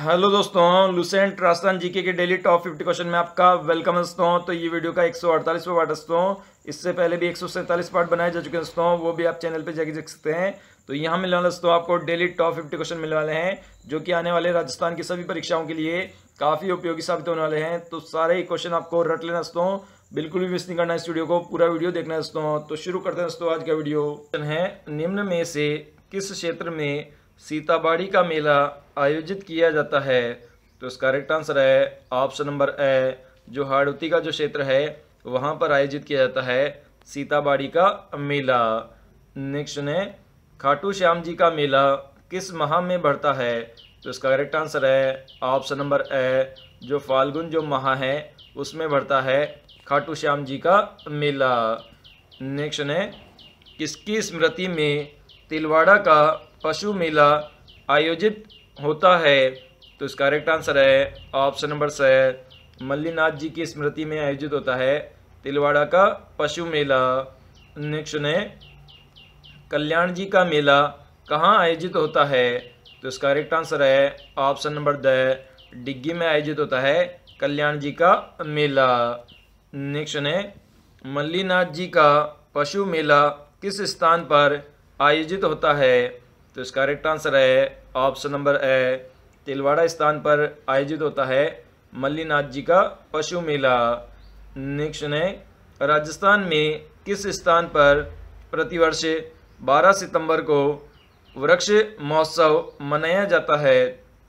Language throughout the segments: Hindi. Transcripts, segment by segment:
हेलो दोस्तों लुसेंट राजस्थान जीके के डेली टॉप 50 क्वेश्चन में आपका वेलकम है दोस्तों तो ये वीडियो का 148वां पार्ट दोस्तों इससे पहले भी 147 पार्ट बनाए जा चुके हैं दोस्तों वो भी आप चैनल पे जाके देख सकते हैं तो यहाँ मिलने वाले दोस्तों आपको डेली टॉप 50 क्वेश्चन मिलने वाले हैं जो कि आने वाले राजस्थान की सभी परीक्षाओं के लिए काफ़ी उपयोगी साबित होने वाले हैं तो सारे ही क्वेश्चन आपको रट लेना दोस्तों बिल्कुल भी मिस नहीं करना इस वीडियो को पूरा वीडियो देखना दोस्तों तो शुरू करते हैं दोस्तों आज का वीडियो है निम्न में से किस क्षेत्र में सीताबाड़ी का मेला आयोजित किया जाता है तो इसका करेक्ट आंसर है ऑप्शन नंबर ए जो हाड़ौती का जो क्षेत्र है वहाँ पर आयोजित किया जाता है सीताबाड़ी का मेला नेक्स्ट ने खाटू श्याम जी का मेला किस माह में बढ़ता है तो इसका करेक्ट आंसर है ऑप्शन नंबर ए जो फाल्गुन जो माह है उसमें बढ़ता है खाटू श्याम जी का मेला नेक्स्ट ने किसकी स्मृति में तिलवाड़ा का पशु मेला आयोजित होता है तो इसका करेक्ट आंसर है ऑप्शन नंबर स मल्लीनाथ जी की स्मृति में आयोजित होता है तिलवाड़ा का पशु मेला नेक्स्ट ने कल्याण जी का मेला कहाँ आयोजित होता है तो इसका करेक्ट आंसर है ऑप्शन नंबर द डिग्गी में आयोजित होता है कल्याण जी का मेला नेक्स्ट ने मल्लीनाथ जी का पशु मेला किस स्थान पर आयोजित होता है तो इसका करेक्ट आंसर है ऑप्शन नंबर ए तिलवाड़ा स्थान पर आयोजित होता है मल्लीनाथ जी का पशु मेला नेक्स्ट ने राजस्थान में किस स्थान पर प्रतिवर्ष 12 सितंबर को वृक्ष महोत्सव मनाया जाता है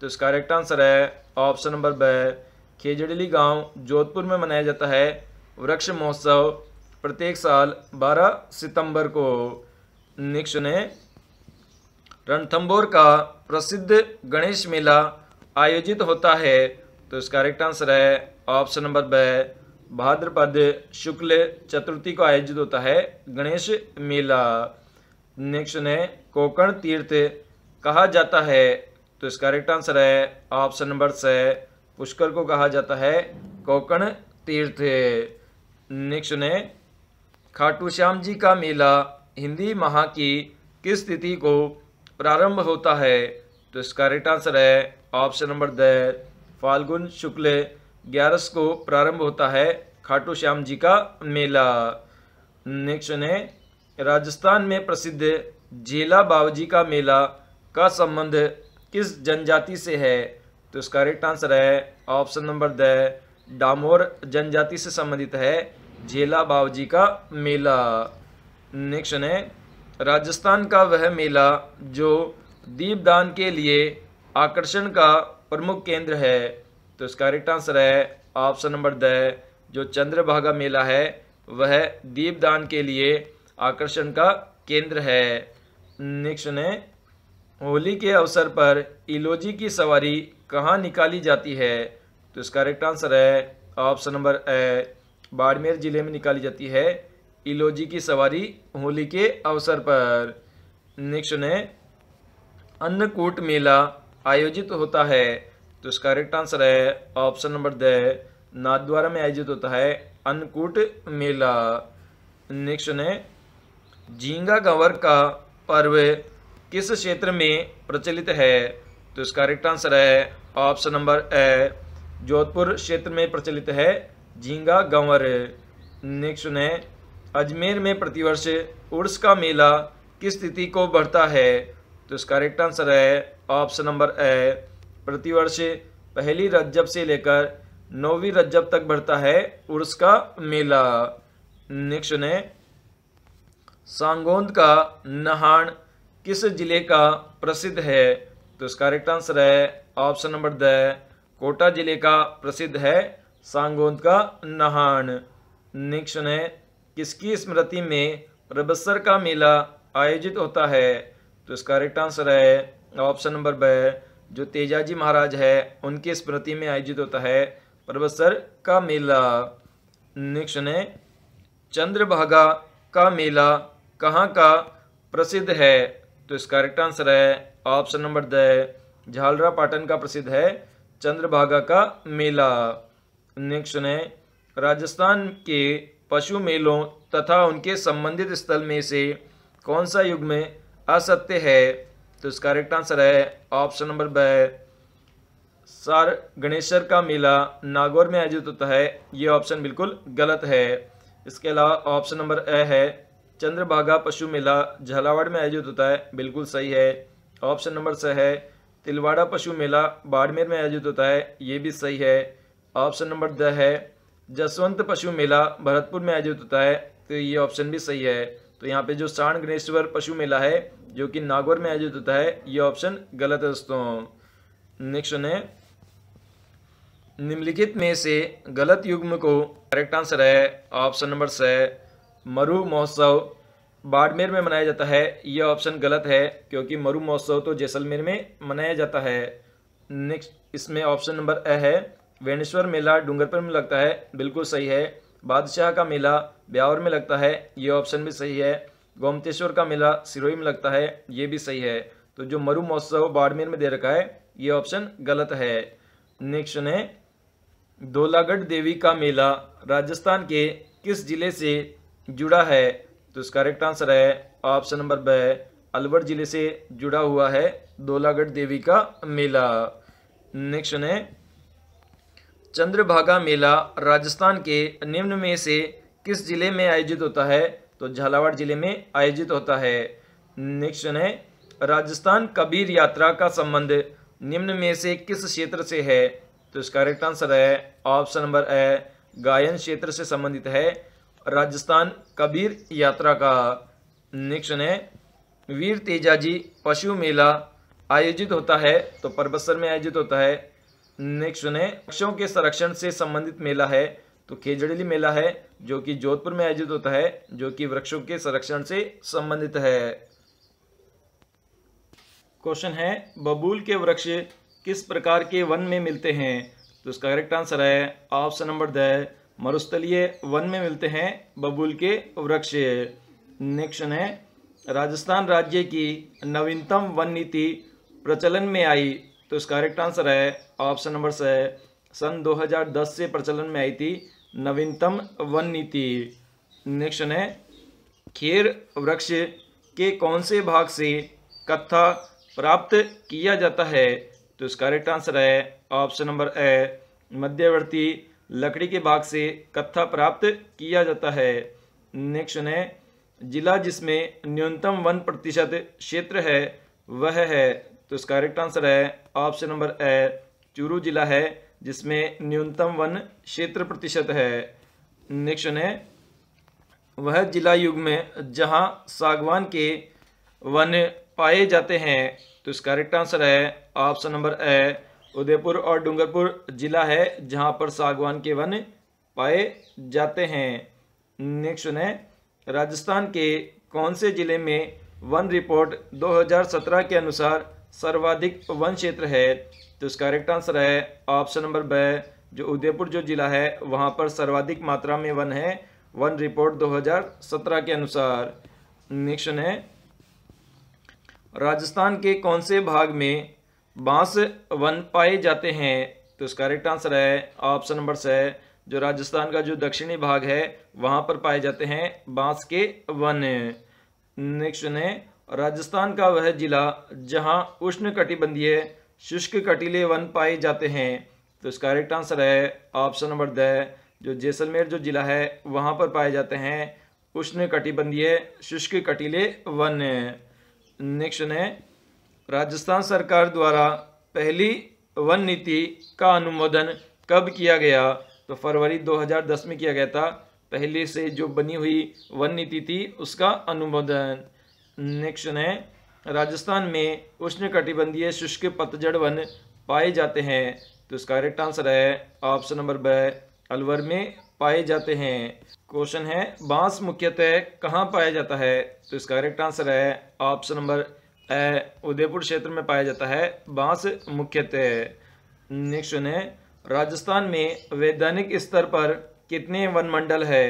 तो इसका करेक्ट आंसर है ऑप्शन नंबर ब खेजड़ली गांव जोधपुर में मनाया जाता है वृक्ष महोत्सव प्रत्येक साल 12 सितंबर को नेक्स्ट ने रणथंबोर का प्रसिद्ध गणेश मेला आयोजित होता है तो इसका करेक्ट आंसर है ऑप्शन नंबर ब भाद्रपद शुक्ल चतुर्थी को आयोजित होता है गणेश मेला नेक्स्ट ने कोकण तीर्थ कहा जाता है तो इसका करेक्ट आंसर है ऑप्शन नंबर स पुष्कर को कहा जाता है कोकण तीर्थ नेक्स्ट ने खाटू श्याम जी का मेला हिंदी माह की किस तिथि को प्रारंभ होता है तो इसका राइट आंसर है ऑप्शन नंबर द फाल्गुन शुक्ल ग्यारस को प्रारंभ होता है खाटू श्याम जी का मेला नेक्स्ट है राजस्थान में प्रसिद्ध जेला बाबूजी का मेला का संबंध किस जनजाति से है तो इसका राइट आंसर है ऑप्शन नंबर द डामोर जनजाति से संबंधित है झेला बाबूजी का मेला नेक्स्ट है राजस्थान का वह मेला जो दीपदान के लिए आकर्षण का प्रमुख केंद्र है तो इसका राइट आंसर है ऑप्शन नंबर द जो चंद्रभागा मेला है वह दीपदान के लिए आकर्षण का केंद्र है नेक्स्ट ने होली के अवसर पर इलोजी की सवारी कहाँ निकाली जाती है तो इसका राइट आंसर है ऑप्शन नंबर ए बाड़मेर जिले में निकाली जाती है इलोजी की सवारी होली के अवसर पर नेक्स्ट है अन्नकूट मेला आयोजित होता है तो इसका करेक्ट आंसर है ऑप्शन नंबर द नाथद्वारा में आयोजित होता है अन्नकूट मेला नेक्स्ट है झींगा गंवर का पर्व किस क्षेत्र में प्रचलित है तो इसका करेक्ट आंसर है ऑप्शन नंबर ए जोधपुर क्षेत्र में प्रचलित है झींगा गंवर नेक्स्ट है अजमेर में प्रतिवर्ष उर्स का मेला किस तिथि को बढ़ता है तो इसका करेक्ट आंसर है ऑप्शन नंबर ए प्रतिवर्ष पहली रज्जब से लेकर नौवीं रज्जब तक बढ़ता है उर्स का मेला नेक्स्ट ने सांगोंद का नहाण किस जिले का प्रसिद्ध है तो इसका करेक्ट आंसर है ऑप्शन नंबर द कोटा जिले का प्रसिद्ध है सांगोंद का नहाण नेक्स्ट है किसकी स्मृति में रबसर का मेला आयोजित होता है तो इसका करेक्ट आंसर है ऑप्शन नंबर ब जो तेजाजी महाराज है उनकी स्मृति में आयोजित होता है प्रबसर का मेला नेक्स्ट है चंद्रभागा का मेला कहाँ का प्रसिद्ध है तो इसका करेक्ट आंसर है ऑप्शन नंबर द झालरा पाटन का प्रसिद्ध है चंद्रभागा का मेला नेक्स्ट है राजस्थान के पशु मेलों तथा उनके संबंधित स्थल में से कौन सा युग में असत्य है तो इसका करेक्ट आंसर है ऑप्शन नंबर ब सार गणेश्वर का मेला नागौर में आयोजित होता है ये ऑप्शन बिल्कुल गलत है इसके अलावा ऑप्शन नंबर ए है चंद्रभागा पशु मेला झालावाड़ में आयोजित होता है बिल्कुल सही है ऑप्शन नंबर स है तिलवाड़ा पशु मेला बाड़मेर में आयोजित होता है ये भी सही है ऑप्शन नंबर द है जसवंत पशु मेला भरतपुर में आयोजित होता है तो ये ऑप्शन भी सही है तो यहाँ पे जो साण गणेश्वर पशु मेला है जो कि नागौर में आयोजित होता है ये ऑप्शन गलत है दोस्तों नेक्स्ट है निम्नलिखित में से गलत युग्म को करेक्ट आंसर है ऑप्शन नंबर स मरु महोत्सव बाड़मेर में मनाया जाता है ये ऑप्शन गलत है क्योंकि मरु महोत्सव तो जैसलमेर में मनाया जाता है नेक्स्ट इसमें ऑप्शन नंबर ए है वेणेश्वर मेला डूंगरपुर में लगता है बिल्कुल सही है बादशाह का मेला ब्यावर में लगता है ये ऑप्शन भी सही है गोमतेश्वर का मेला सिरोही में लगता है ये भी सही है तो जो मरु महोत्सव बाड़मेर में दे रखा है ये ऑप्शन गलत है नेक्स्ट है दोलागढ़ देवी का मेला राजस्थान के किस जिले से जुड़ा है तो इसका करेक्ट आंसर है ऑप्शन नंबर ब अलवर जिले से जुड़ा हुआ है दोलागढ़ देवी का मेला नेक्स्ट है चंद्रभागा मेला राजस्थान के निम्न में से किस जिले में आयोजित होता है तो झालावाड़ जिले में आयोजित होता है नेक्स्ट है राजस्थान कबीर यात्रा का संबंध निम्न में से किस क्षेत्र से है तो इसका करेक्ट आंसर है ऑप्शन नंबर ए गायन क्षेत्र से संबंधित है राजस्थान कबीर यात्रा का नेक्स्ट है वीर तेजाजी पशु मेला आयोजित होता है तो परबसर में आयोजित होता है नेक्स्ट है पक्षियों के संरक्षण से संबंधित मेला है तो खेजड़ी मेला है जो कि जोधपुर में आयोजित होता है जो कि वृक्षों के संरक्षण से संबंधित है क्वेश्चन है बबूल के वृक्ष किस प्रकार के वन में मिलते हैं तो इसका करेक्ट आंसर है ऑप्शन नंबर द मरुस्थलीय वन में मिलते हैं बबूल के वृक्ष नेक्स्ट है राजस्थान राज्य की नवीनतम वन नीति प्रचलन में आई तो इसका करेक्ट आंसर है ऑप्शन नंबर से सन 2010 से प्रचलन में आई थी नवीनतम वन नीति नेक्स्ट है खेर वृक्ष के कौन से भाग से कथा प्राप्त किया जाता है तो इसका करेक्ट आंसर है ऑप्शन नंबर ए मध्यवर्ती लकड़ी के भाग से कथा प्राप्त किया जाता है नेक्स्ट है जिला जिसमें न्यूनतम वन प्रतिशत क्षेत्र है वह है तो इसका करेक्ट आंसर है ऑप्शन नंबर ए चूरू जिला है जिसमें न्यूनतम वन क्षेत्र प्रतिशत है नेक्स्ट है वह जिला युग में जहां सागवान के वन पाए जाते हैं तो इसका करेक्ट आंसर है ऑप्शन नंबर ए उदयपुर और डूंगरपुर जिला है जहां पर सागवान के वन पाए जाते हैं नेक्स्ट है राजस्थान के कौन से ज़िले में वन रिपोर्ट 2017 के अनुसार सर्वाधिक वन क्षेत्र है तो इसका करेक्ट आंसर है ऑप्शन नंबर ब जो उदयपुर जो जिला है वहाँ पर सर्वाधिक मात्रा में वन है वन रिपोर्ट 2017 के अनुसार नेक्स्ट है राजस्थान के कौन से भाग में बांस वन पाए जाते हैं तो इसका करेक्ट आंसर है ऑप्शन नंबर स जो राजस्थान का जो दक्षिणी भाग है वहाँ पर पाए जाते हैं बांस के वन नेक्स्ट है राजस्थान का वह जिला जहां उष्ण कटिबंधीय शुष्क कटिले वन पाए जाते हैं तो इसका करेक्ट आंसर है ऑप्शन नंबर द जो जैसलमेर जो जिला है वहाँ पर पाए जाते हैं उष्ण कटिबंधीय शुष्क कटिले वन नेक्स्ट है राजस्थान सरकार द्वारा पहली वन नीति का अनुमोदन कब किया गया तो फरवरी 2010 में किया गया था पहले से जो बनी हुई वन नीति थी उसका अनुमोदन नेक्स्ट है राजस्थान में उष्ण कटिबंधीय शुष्क पतझड़ वन पाए जाते हैं तो इसका करेक्ट आंसर है ऑप्शन नंबर ब अलवर में पाए जाते हैं क्वेश्चन है बांस मुख्यतः कहाँ पाया जाता है तो इसका करेक्ट आंसर है ऑप्शन नंबर ए उदयपुर क्षेत्र में पाया जाता है बांस मुख्यतः नेक्स्ट है राजस्थान में वैधानिक स्तर पर कितने वनमंडल है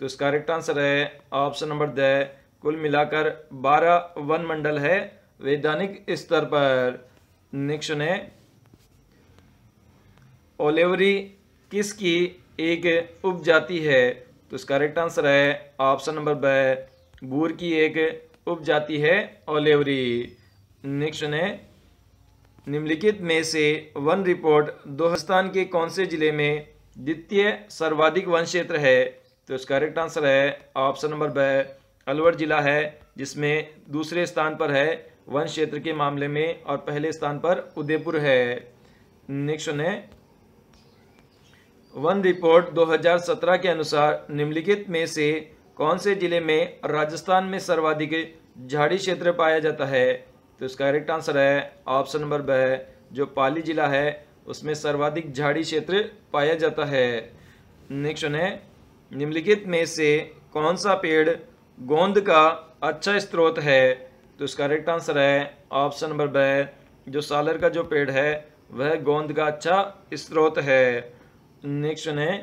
तो इसका करेक्ट आंसर है ऑप्शन नंबर द कुल मिलाकर बारह वन मंडल है वैधानिक स्तर पर निक्ष ने ओलेवरी किसकी एक उपजाति है तो इसका राइट आंसर है ऑप्शन नंबर ब बूर की एक उपजाति है ओलेवरी नेक्स्ट ने निम्नलिखित में से वन रिपोर्ट दोहस्तान के कौन से जिले में द्वितीय सर्वाधिक वन क्षेत्र है तो इसका राइट आंसर है ऑप्शन नंबर ब अलवर ज़िला है जिसमें दूसरे स्थान पर है वन क्षेत्र के मामले में और पहले स्थान पर उदयपुर है नेक्स्ट है वन रिपोर्ट 2017 के अनुसार निम्नलिखित में से कौन से जिले में राजस्थान में सर्वाधिक झाड़ी क्षेत्र पाया जाता है तो इसका करेक्ट आंसर है ऑप्शन नंबर ब जो पाली जिला है उसमें सर्वाधिक झाड़ी क्षेत्र पाया जाता है नेक्स्ट है निम्नलिखित में से कौन सा पेड़ गोंद का अच्छा स्त्रोत है तो इसका करेक्ट आंसर है ऑप्शन नंबर ब जो सालर का जो पेड़ है वह गोंद का अच्छा स्त्रोत है नेक्स्ट है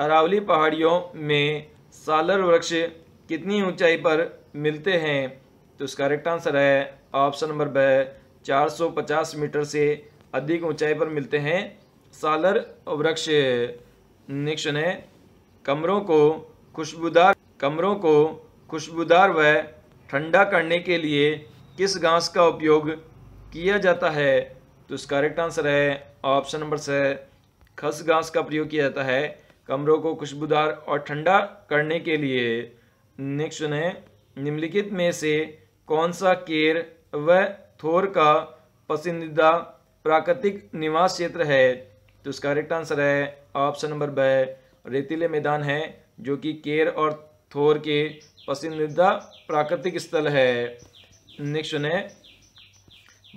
अरावली पहाड़ियों में सालर वृक्ष कितनी ऊंचाई पर मिलते हैं तो इसका करेक्ट आंसर है ऑप्शन नंबर ब 450 मीटर से अधिक ऊंचाई पर मिलते हैं सालर वृक्ष नेक्स्ट है कमरों को खुशबूदार कमरों को खुशबूदार व ठंडा करने के लिए किस घास का उपयोग किया जाता है तो इसका करेक्ट आंसर है ऑप्शन नंबर से खस घास का प्रयोग किया जाता है कमरों को खुशबूदार और ठंडा करने के लिए नेक्स्ट है निम्नलिखित में से कौन सा केर व थोर का पसंदीदा प्राकृतिक निवास क्षेत्र है तो इसका करेक्ट आंसर है ऑप्शन नंबर ब रेतीले मैदान है जो कि केर और थोर के पसंदीदा प्राकृतिक स्थल है नेक्स्ट ने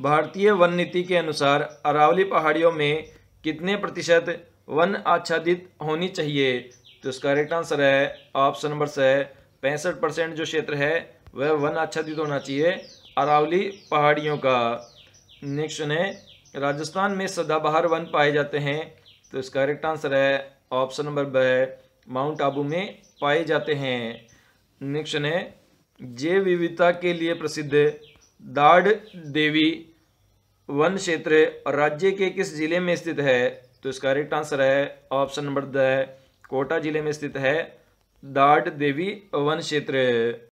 भारतीय वन नीति के अनुसार अरावली पहाड़ियों में कितने प्रतिशत वन आच्छादित होनी चाहिए तो इसका राइट आंसर है ऑप्शन नंबर से पैंसठ परसेंट जो क्षेत्र है वह वन आच्छादित होना चाहिए अरावली पहाड़ियों का नेक्स्ट ने राजस्थान में सदाबहार वन पाए जाते हैं तो इसका करेक्ट आंसर है ऑप्शन नंबर ब माउंट आबू में पाए जाते हैं निक्षण है जैव विविधता के लिए प्रसिद्ध दाढ़ देवी वन क्षेत्र राज्य के किस जिले में स्थित है तो इसका राइट आंसर है ऑप्शन नंबर द कोटा जिले में स्थित है दाढ़ देवी वन क्षेत्र